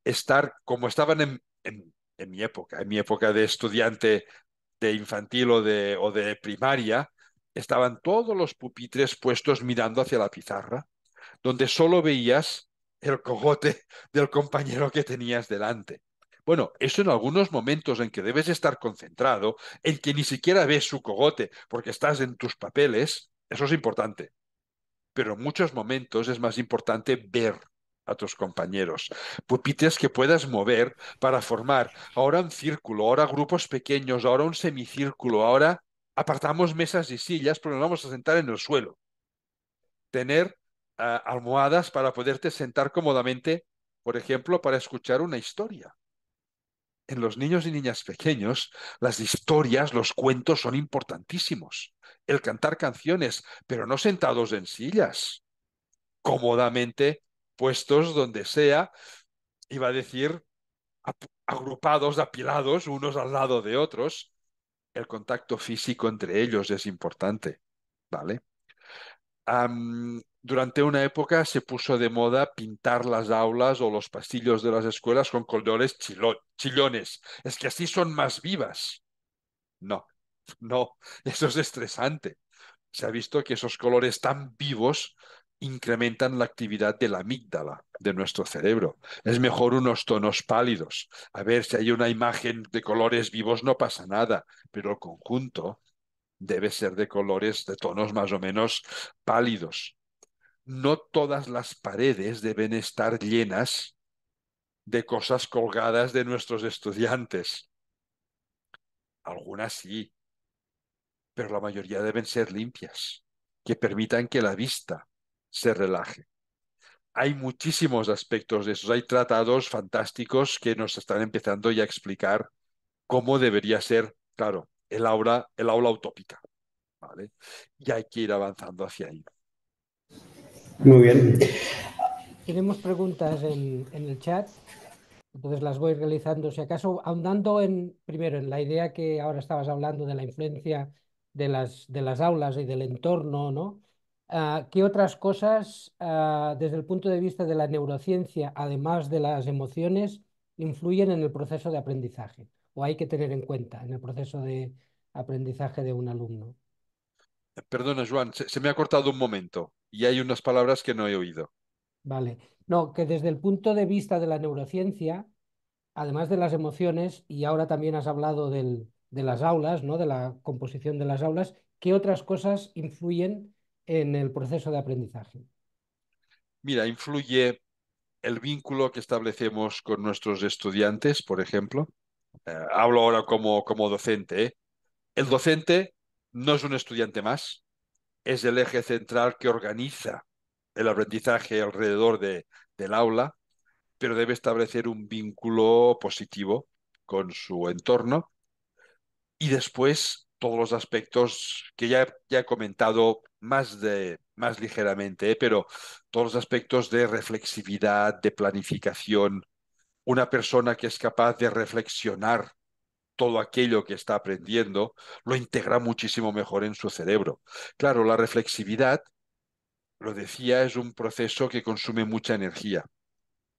S2: Estar como estaban en mi época, en mi época de estudiante de infantil o de, primaria, estaban todos los pupitres puestos mirando hacia la pizarra, donde solo veías el cogote del compañero que tenías delante. Bueno, eso en algunos momentos en que debes estar concentrado, en que ni siquiera ves su cogote porque estás en tus papeles, eso es importante. Pero en muchos momentos es más importante ver a tus compañeros, pupites que puedas mover para formar ahora un círculo, ahora grupos pequeños, ahora un semicírculo, ahora apartamos mesas y sillas pero nos vamos a sentar en el suelo. Tener ah, almohadas para poderte sentar cómodamente, por ejemplo, para escuchar una historia. En los niños y niñas pequeños, las historias, los cuentos son importantísimos. El cantar canciones, pero no sentados en sillas, cómodamente puestos donde sea, iba a decir, agrupados, apilados, unos al lado de otros. El contacto físico entre ellos es importante, ¿vale? durante una época se puso de moda pintar las aulas o los pasillos de las escuelas con colores chillones. Es que así son más vivas. No, no, eso es estresante. Se ha visto que esos colores tan vivos incrementan la actividad de la amígdala de nuestro cerebro. Es mejor unos tonos pálidos. A ver, si hay una imagen de colores vivos no pasa nada, pero el conjunto debe ser de colores, de tonos más o menos pálidos. No todas las paredes deben estar llenas de cosas colgadas de nuestros estudiantes. Algunas sí, pero la mayoría deben ser limpias, que permitan que la vista se relaje. Hay muchísimos aspectos de esos. Hay tratados fantásticos que nos están empezando ya a explicar cómo debería ser, claro, el aula, el aula utópica. ¿vale? Y hay que ir avanzando hacia ahí.
S1: Muy bien.
S3: Tenemos preguntas en, el chat. Entonces las voy realizando, si acaso, ahondando en, primero en la idea que ahora estabas hablando de la influencia de las, de las aulas y del entorno, ¿no? Ah, ¿Qué otras cosas, ah, desde el punto de vista de la neurociencia, además de las emociones, influyen en el proceso de aprendizaje o hay que tener en cuenta en el proceso de aprendizaje de un alumno?
S2: Perdona, Juan, se, me ha cortado un momento y hay unas palabras que no he oído.
S3: Vale, no, que desde el punto de vista de la neurociencia, además de las emociones, y ahora también has hablado de las aulas, ¿no? de la composición de las aulas, ¿qué otras cosas influyen en el proceso de aprendizaje?
S2: Mira, influye el vínculo que establecemos con nuestros estudiantes, por ejemplo. Eh, hablo ahora como, docente. ¿eh? El docente no es un estudiante más, es el eje central que organiza el aprendizaje alrededor de, del aula, pero debe establecer un vínculo positivo con su entorno y después todos los aspectos que ya, he comentado más, de, más ligeramente, ¿eh? pero todos los aspectos de reflexividad, de planificación, una persona que es capaz de reflexionar todo aquello que está aprendiendo, lo integra muchísimo mejor en su cerebro. Claro, la reflexividad, lo decía, es un proceso que consume mucha energía,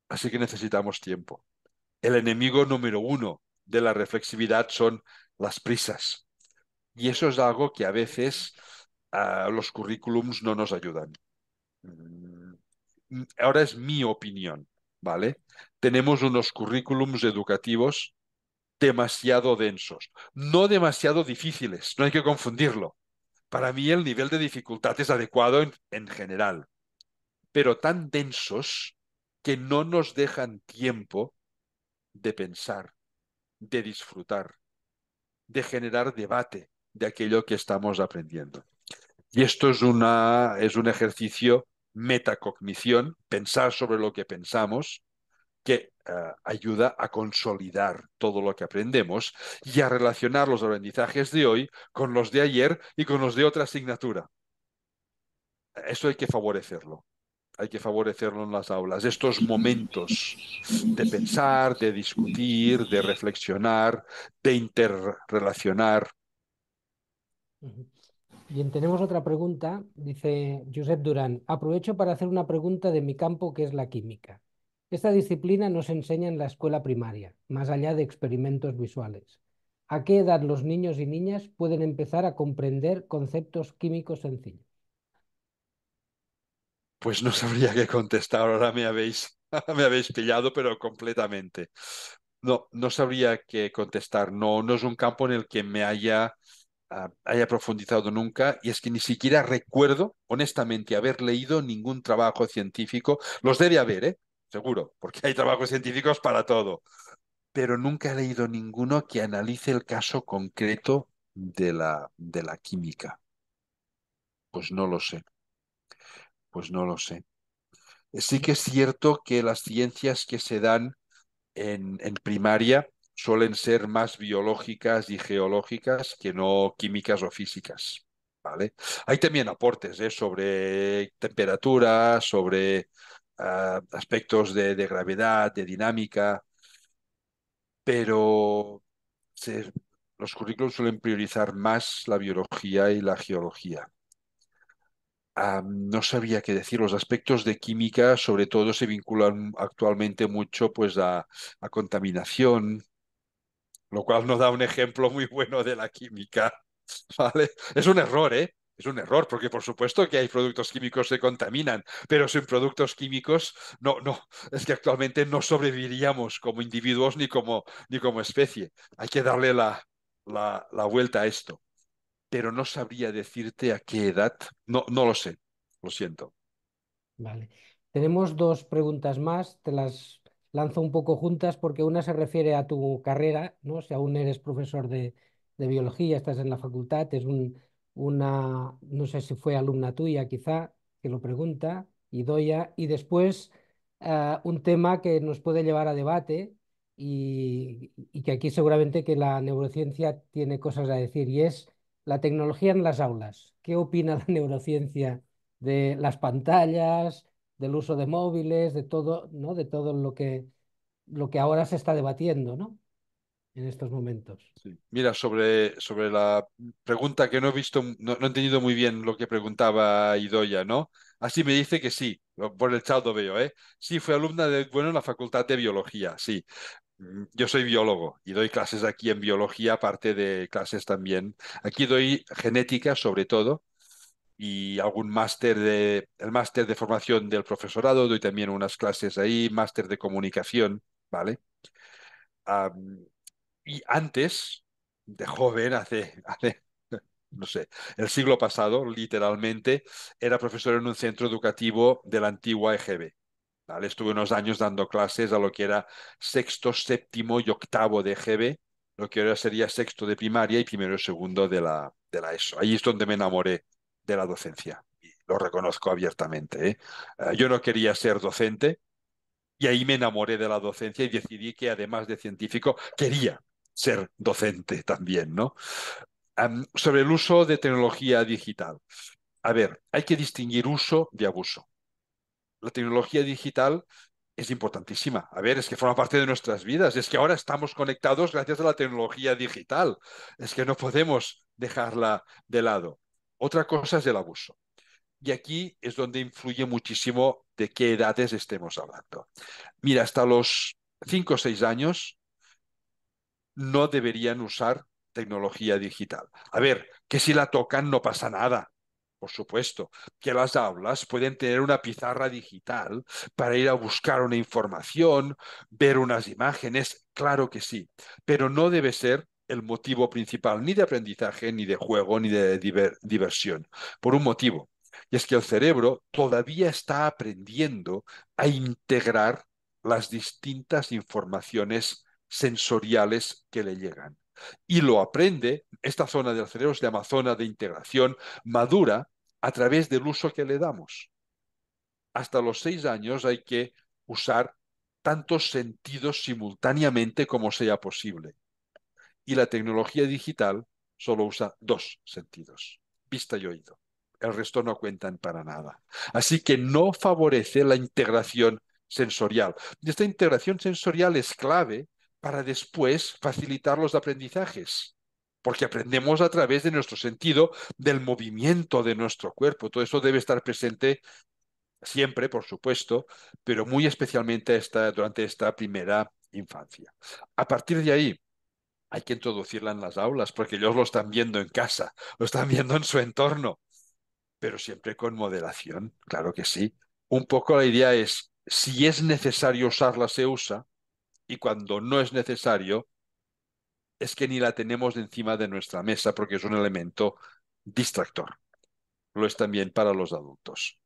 S2: así que necesitamos tiempo. El enemigo número uno de la reflexividad son las prisas. Y eso es algo que a veces ah, los currículums no nos ayudan. Mm, mm, ahora es mi opinión, ¿vale? Tenemos unos currículums educativos demasiado densos, no demasiado difíciles, no hay que confundirlo. Para mí el nivel de dificultad es adecuado en general, pero tan densos que no nos dejan tiempo de pensar, de disfrutar, de generar debate, de aquello que estamos aprendiendo. Y esto es, una, es un ejercicio metacognición, pensar sobre lo que pensamos, que eh, ayuda a consolidar todo lo que aprendemos y a relacionar los aprendizajes de hoy con los de ayer y con los de otra asignatura. esto hay que favorecerlo. Hay que favorecerlo en las aulas. Estos momentos de pensar, de discutir, de reflexionar, de interrelacionar,
S3: Bien, tenemos otra pregunta. Dice Josep Durán, aprovecho para hacer una pregunta de mi campo que es la química. Esta disciplina no se enseña en la escuela primaria, más allá de experimentos visuales. ¿A qué edad los niños y niñas pueden empezar a comprender conceptos químicos sencillos?
S2: Pues no sabría qué contestar, ahora me habéis, me habéis pillado, pero completamente. No, no sabría qué contestar. No, no es un campo en el que me haya haya profundizado nunca, y es que ni siquiera recuerdo, honestamente, haber leído ningún trabajo científico. Los debe haber, ¿eh? seguro, porque hay trabajos científicos para todo, pero nunca he leído ninguno que analice el caso concreto de la, de la química. Pues no lo sé. Pues no lo sé. Sí que es cierto que las ciencias que se dan en, en primaria suelen ser más biológicas y geológicas que no químicas o físicas. ¿vale? Hay también aportes ¿eh? sobre temperatura, sobre ah, aspectos de, gravedad, de dinámica, pero los currículos suelen priorizar más la biología y la geología. Ah, no sabía qué decir. Los aspectos de química, sobre todo, se vinculan actualmente mucho pues, a contaminación, lo cual nos da un ejemplo muy bueno de la química. ¿vale? Es un error, ¿eh? Es un error, porque por supuesto que hay productos químicos que contaminan, pero sin productos químicos no, no, es que actualmente no sobreviviríamos como individuos ni como, ni como especie. Hay que darle la, la, la vuelta a esto. Pero no sabría decirte a qué edad, no, no lo sé, lo siento.
S3: Vale. Tenemos dos preguntas más, te las lanzo un poco juntas porque una se refiere a tu carrera, ¿no? Si aún eres profesor de, biología, estás en la facultad, es una, no sé si fue alumna tuya quizá, que lo pregunta, y doya, y después ah, un tema que nos puede llevar a debate y, y que aquí seguramente que la neurociencia tiene cosas a decir y es la tecnología en las aulas. ¿Qué opina la neurociencia de las pantallas, del uso de móviles, de todo, ¿no? de todo lo que, lo que ahora se está debatiendo, ¿no? En estos momentos.
S2: Mira, sobre, sobre la pregunta que no he visto, no, he entendido muy bien lo que preguntaba Idoya, ¿no? Así me dice que sí, por el chat lo veo, ¿eh? Sí, fue alumna de, bueno, en la Facultad de Biología, sí. Mm, yo soy biólogo y doy clases aquí en biología, aparte de clases también. Aquí doy genética sobre todo y algún máster de, el máster de formación del profesorado, doy también unas clases ahí, máster de comunicación, ¿vale? y antes, de joven, hace, hace, no sé, el siglo pasado, literalmente, era profesor en un centro educativo de la antigua EGB. ¿vale? Estuve unos años dando clases a lo que era sexto, séptimo y octavo de EGB, lo que ahora sería sexto de primaria y primero y segundo de la, de la ESO. Ahí es donde me enamoré la docencia. lo reconozco abiertamente. ¿eh? Eh, yo no quería ser docente y ahí me enamoré de la docencia y decidí que además de científico quería ser docente también, ¿no? sobre el uso de tecnología digital. A ver, hay que distinguir uso de abuso. La tecnología digital es importantísima. A ver, es que forma parte de nuestras vidas. Es que ahora estamos conectados gracias a la tecnología digital. Es que no podemos dejarla de lado. Otra cosa es el abuso. Y aquí es donde influye muchísimo de qué edades estemos hablando. Mira, hasta los 5 o 6 años no deberían usar tecnología digital. A ver, que si la tocan no pasa nada, por supuesto, que las aulas pueden tener una pizarra digital para ir a buscar una información, ver unas imágenes, claro que sí, pero no debe ser el motivo principal, ni de aprendizaje, ni de juego, ni de diversión, por un motivo. Y es que el cerebro todavía está aprendiendo a integrar las distintas informaciones sensoriales que le llegan. Y lo aprende, esta zona del cerebro se llama zona de integración madura a través del uso que le damos. Hasta los seis años hay que usar tantos sentidos simultáneamente como sea posible y la tecnología digital solo usa dos sentidos, vista y oído. El resto no cuentan para nada. Así que no favorece la integración sensorial. Esta integración sensorial es clave para después facilitar los aprendizajes, porque aprendemos a través de nuestro sentido, del movimiento de nuestro cuerpo. Todo eso debe estar presente siempre, por supuesto, pero muy especialmente esta, durante esta primera infancia. A partir de ahí, hay que introducirla en las aulas, porque ellos lo están viendo en casa, lo están viendo en su entorno, pero siempre con moderación, claro que sí. Un poco la idea es, si es necesario usarla, se usa, y cuando no es necesario, es que ni la tenemos encima de nuestra mesa, porque es un elemento distractor. Lo es también para los adultos.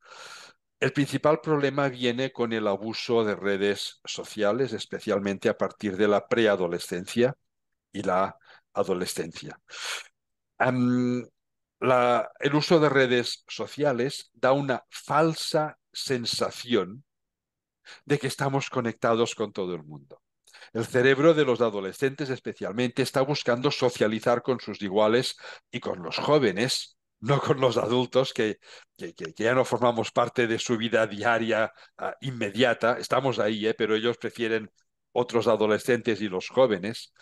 S2: El principal problema viene con el abuso de redes sociales, especialmente a partir de la preadolescencia, y la adolescencia. el uso de redes sociales da una falsa sensación de que estamos conectados con todo el mundo. El cerebro de los adolescentes especialmente está buscando socializar con sus iguales y con los jóvenes, no con los adultos que, que, ya no formamos parte de su vida diaria ah, inmediata. Estamos ahí, ¿eh? pero ellos prefieren otros adolescentes y los jóvenes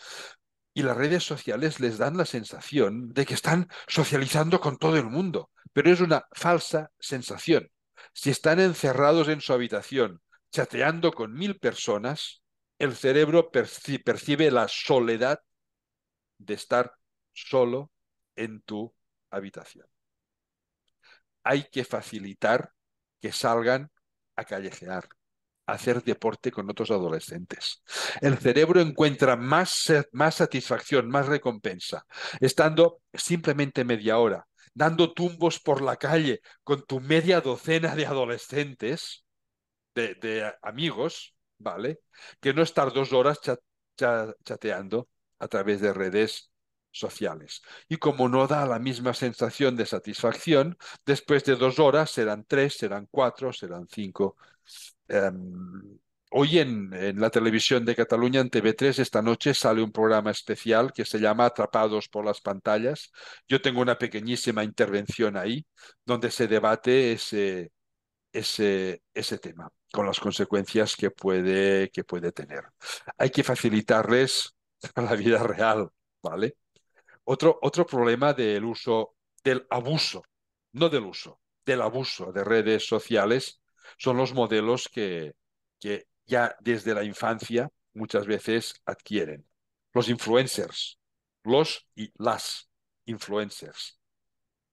S2: y las redes sociales les dan la sensación de que están socializando con todo el mundo, pero es una falsa sensación. Si están encerrados en su habitación chateando con mil personas, el cerebro percibe la soledad de estar solo en tu habitación. Hay que facilitar que salgan a callejear, hacer deporte con otros adolescentes. El cerebro encuentra más, más satisfacción, más recompensa, estando simplemente media hora, dando tumbos por la calle con tu media docena de adolescentes, de, amigos, ¿vale? Que no estar dos horas chateando a través de redes sociales. Y como no da la misma sensación de satisfacción, después de dos horas serán tres, serán cuatro, serán cinco, Em, hoy en, la televisión de Cataluña, en TV3, esta noche sale un programa especial que se llama Atrapados por las pantallas. Yo tengo una pequeñísima intervención ahí donde se debate ese, ese, ese tema con las consecuencias que puede, que puede tener. Hay que facilitarles la vida real, ¿vale? Otro, otro problema del uso, del abuso, no del uso, del abuso de redes sociales son los modelos que, que ya desde la infancia muchas veces adquieren. Los influencers, los y las influencers.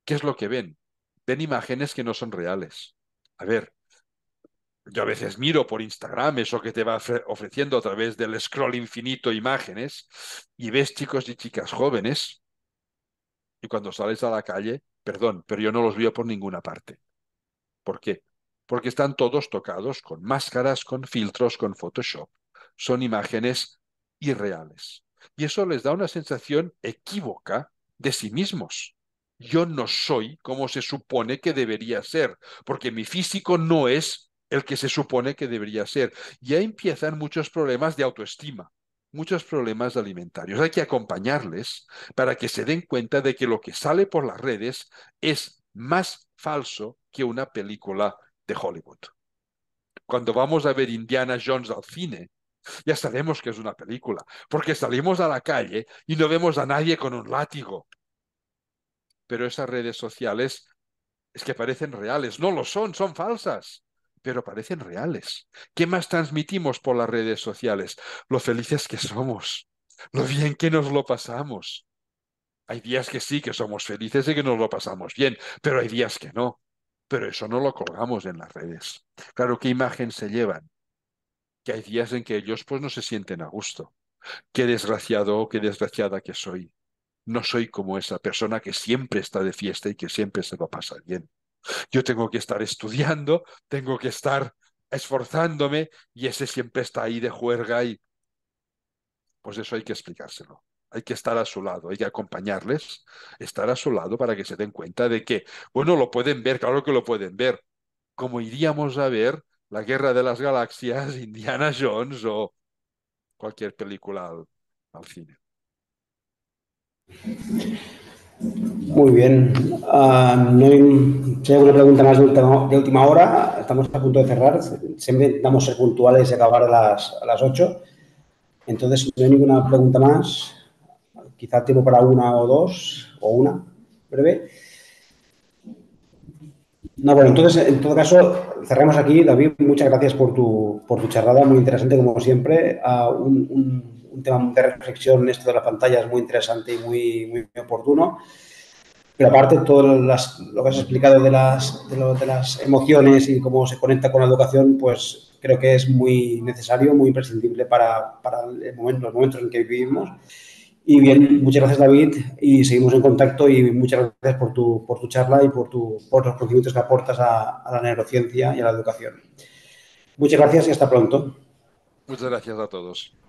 S2: ¿Qué es lo que ven? Ven imágenes que no son reales. A ver, yo a veces miro por Instagram eso que te va ofreciendo a través del scroll infinito imágenes y ves chicos y chicas jóvenes y cuando sales a la calle, perdón, pero yo no los veo por ninguna parte. ¿Por qué? porque están todos tocados con máscaras, con filtros, con Photoshop. Son imágenes irreales. Y eso les da una sensación equívoca de sí mismos. Yo no soy como se supone que debería ser, porque mi físico no es el que se supone que debería ser. Ya empiezan muchos problemas de autoestima, muchos problemas alimentarios. Hay que acompañarles para que se den cuenta de que lo que sale por las redes es más falso que una película Hollywood. Cuando vamos a ver Indiana Jones al cine, ya sabemos que es una película, porque salimos a la calle y no vemos a nadie con un látigo. Pero esas redes sociales es que parecen reales, no lo son, son falsas, pero parecen reales. ¿Qué más transmitimos por las redes sociales? Lo felices que somos, lo bien que nos lo pasamos. Hay días que sí, que somos felices y que nos lo pasamos bien, pero hay días que no pero eso no lo colgamos en las redes. Claro, ¿qué imagen se llevan? Que hay días en que ellos pues no se sienten a gusto. Qué desgraciado o qué desgraciada que soy. No soy como esa persona que siempre está de fiesta y que siempre se va a pasar bien. Yo tengo que estar estudiando, tengo que estar esforzándome y ese siempre está ahí de juerga y pues eso hay que explicárselo hay que estar a su lado, hay que acompañarles, estar a su lado para que se den cuenta de que, bueno, lo pueden ver, claro que lo pueden ver, como iríamos a ver La Guerra de las Galaxias, Indiana Jones o cualquier película al, cine.
S1: Muy bien. Ah, no hay, ninguna pregunta más de última, hora, estamos a punto de cerrar. Siempre intentamos ser puntuales y acabar a las, a 8. Entonces, si no hay ninguna pregunta más, Quizás tiempo para una o dos, o una breve. No, bueno, entonces, en todo caso, cerramos aquí. David, muchas gracias por tu, por charlada, muy interesante como siempre. Ah, un, tema de reflexión esto de la pantalla es muy interesante y muy, muy oportuno. Pero aparte, todo lo que has explicado de las, de, las emociones y cómo se conecta con la educación, pues creo que es muy necesario, muy imprescindible para, el momento, los momentos en que vivimos bien, muchas gracias David y seguimos en contacto y muchas gracias por tu, charla y por, tu, los conocimientos que aportas a la neurociencia y a la educación. Muchas gracias y hasta pronto. Muchas gracias a todos.